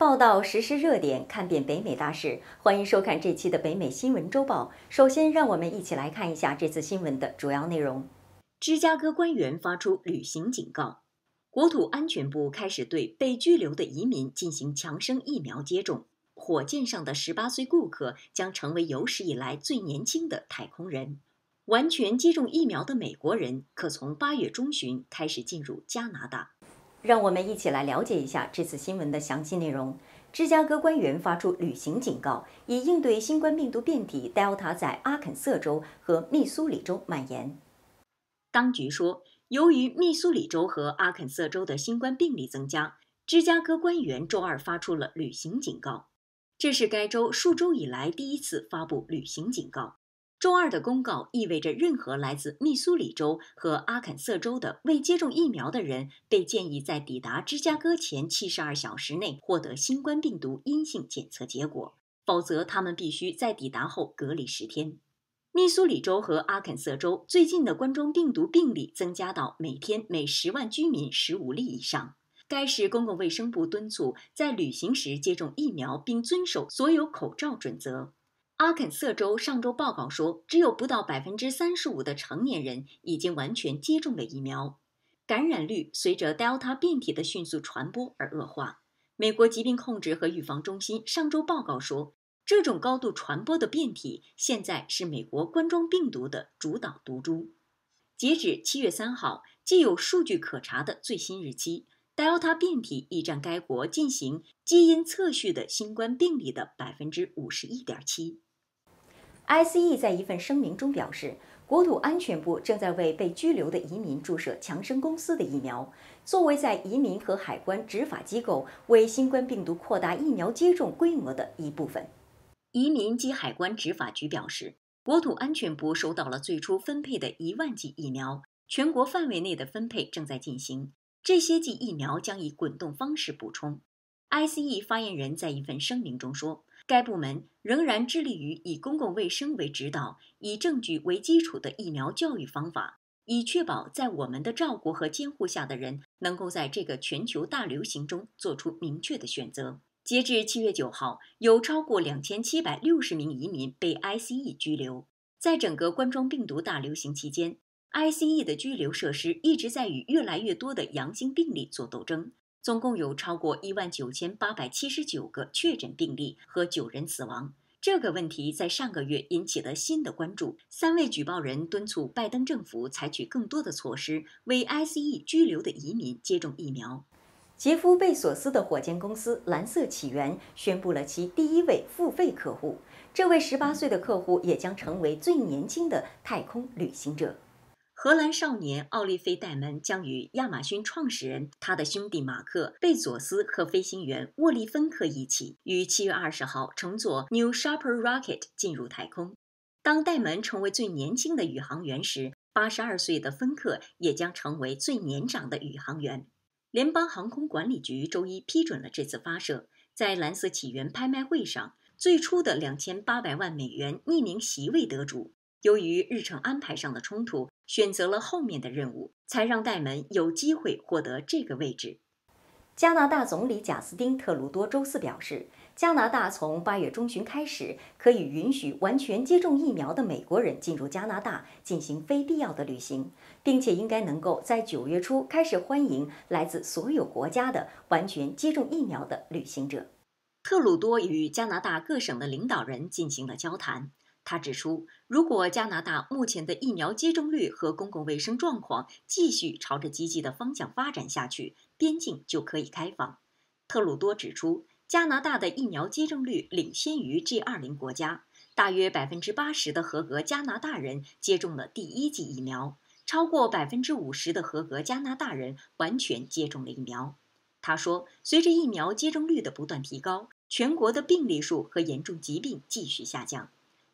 报道实时热点，看遍北美大事，欢迎收看这期的北美新闻周报。首先，让我们一起来看一下这次新闻的主要内容。芝加哥官员发出旅行警告，国土安全部开始对被拘留的移民进行强生疫苗接种。火箭上的18岁顾客将成为有史以来最年轻的太空人。完全接种疫苗的美国人可从八月中旬开始进入加拿大。让我们一起来了解一下这次新闻的详细内容。芝加哥官员发出旅行警告，以应对新冠病毒变体 Delta 在阿肯色州和密苏里州蔓延。当局说，由于密苏里州和阿肯色州的新冠病例增加，芝加哥官员周二发出了旅行警告。这是该州数周以来第一次发布旅行警告。周二的公告意味着，任何来自密苏里州和阿肯色州的未接种疫苗的人被建议在抵达芝加哥前七十二小时内获得新冠病毒阴性检测结果，否则他们必须在抵达后隔离十天。密苏里州和阿肯色州最近的冠状病毒病例增加到每天每十万居民十五例以上。该市公共卫生部敦促在旅行时接种疫苗，并遵守所有口罩准则。阿肯色州上周报告说，只有不到百分之三十五的成年人已经完全接种了疫苗，感染率随着 Delta 变体的迅速传播而恶化。美国疾病控制和预防中心上周报告说，这种高度传播的变体现在是美国冠状病毒的主导毒株。截止七月三号，既有数据可查的最新日期，Delta 变体已占该国进行基因测序的新冠病例的百分之五十一点七。ICE 在一份声明中表示，国土安全部正在为被拘留的移民注射强生公司的疫苗，作为在移民和海关执法机构为新冠病毒扩大疫苗接种规模的一部分。移民及海关执法局表示，国土安全部收到了最初分配的一万剂疫苗，全国范围内的分配正在进行，这些剂疫苗将以滚动方式补充。ICE 发言人在一份声明中说。该部门仍然致力于以公共卫生为指导、以证据为基础的疫苗教育方法，以确保在我们的照顾和监护下的人能够在这个全球大流行中做出明确的选择。截至七月九号，有超过两千七百六十名移民被 ICE 拘留。在整个冠状病毒大流行期间，ICE 的拘留设施一直在与越来越多的阳性病例作斗争。总共有超过一万九千八百七十九个确诊病例和九人死亡。这个问题在上个月引起了新的关注。三位举报人敦促拜登政府采取更多的措施，为 ICE 拘留的移民接种疫苗。杰夫·贝索斯的火箭公司蓝色起源宣布了其第一位付费客户，这位十八岁的客户也将成为最年轻的太空旅行者。荷兰少年奥利菲·戴门将与亚马逊创始人、他的兄弟马克·贝佐斯和飞行员沃利芬克一起，于七月二十号乘坐 New s h e p a r Rocket 进入太空。当戴门成为最年轻的宇航员时，八十二岁的芬克也将成为最年长的宇航员。联邦航空管理局周一批准了这次发射。在蓝色起源拍卖会上，最初的两千八百万美元匿名席位得主。由于日程安排上的冲突，选择了后面的任务，才让戴门有机会获得这个位置。加拿大总理贾斯汀·特鲁多周四表示，加拿大从八月中旬开始可以允许完全接种疫苗的美国人进入加拿大进行非必要的旅行，并且应该能够在九月初开始欢迎来自所有国家的完全接种疫苗的旅行者。特鲁多与加拿大各省的领导人进行了交谈。他指出，如果加拿大目前的疫苗接种率和公共卫生状况继续朝着积极的方向发展下去，边境就可以开放。特鲁多指出，加拿大的疫苗接种率领先于 G 二零国家，大约百分之八十的合格加拿大人接种了第一剂疫苗，超过百分之五十的合格加拿大人完全接种了疫苗。他说，随着疫苗接种率的不断提高，全国的病例数和严重疾病继续下降。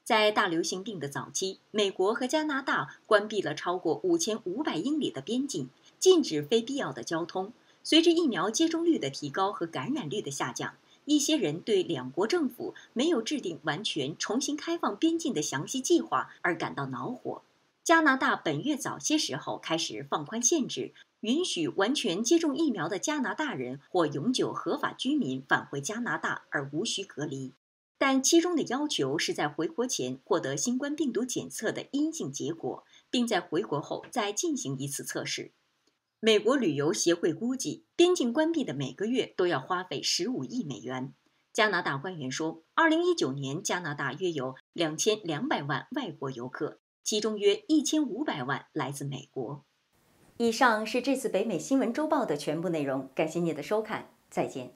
在大流行病的早期，美国和加拿大关闭了超过五千五百英里的边境，禁止非必要的交通。随着疫苗接种率的提高和感染率的下降，一些人对两国政府没有制定完全重新开放边境的详细计划而感到恼火。加拿大本月早些时候开始放宽限制，允许完全接种疫苗的加拿大人或永久合法居民返回加拿大而无需隔离。但其中的要求是在回国前获得新冠病毒检测的阴性结果，并在回国后再进行一次测试。美国旅游协会估计，边境关闭的每个月都要花费十五亿美元。加拿大官员说，二零一九年加拿大约有两千两百万外国游客，其中约一千五百万来自美国。以上是这次北美新闻周报的全部内容，感谢你的收看，再见。